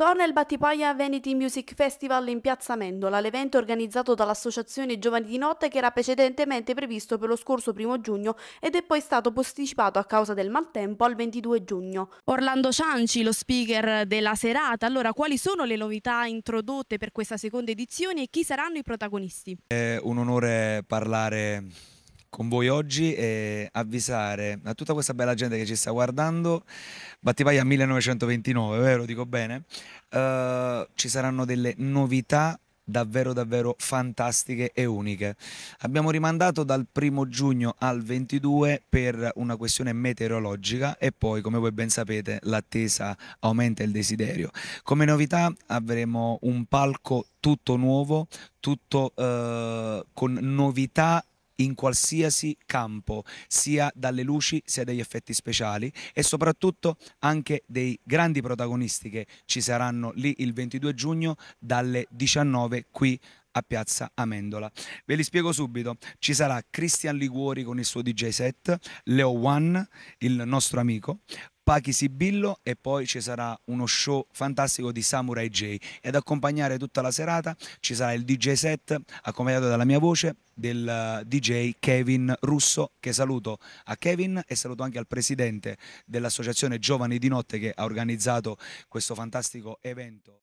Torna il Battipaglia Vanity Music Festival in Piazza Mendola, l'evento organizzato dall'Associazione Giovani di Notte che era precedentemente previsto per lo scorso primo giugno ed è poi stato posticipato a causa del maltempo al 22 giugno. Orlando Cianci, lo speaker della serata, allora quali sono le novità introdotte per questa seconda edizione e chi saranno i protagonisti? È un onore parlare con voi oggi e avvisare a tutta questa bella gente che ci sta guardando, Battipaglia 1929, vero? Dico bene? Uh, ci saranno delle novità davvero davvero fantastiche e uniche. Abbiamo rimandato dal primo giugno al 22 per una questione meteorologica e poi come voi ben sapete l'attesa aumenta il desiderio. Come novità avremo un palco tutto nuovo, tutto eh, con novità in qualsiasi campo, sia dalle luci sia dagli effetti speciali e soprattutto anche dei grandi protagonisti che ci saranno lì il 22 giugno dalle 19 qui a Piazza Amendola. Ve li spiego subito, ci sarà Christian Liguori con il suo DJ set, Leo One, il nostro amico, Pachi Sibillo e poi ci sarà uno show fantastico di Samurai J ed accompagnare tutta la serata ci sarà il DJ set accompagnato dalla mia voce del eh, DJ Kevin Russo che saluto a Kevin e saluto anche al presidente dell'associazione Giovani di Notte che ha organizzato questo fantastico evento.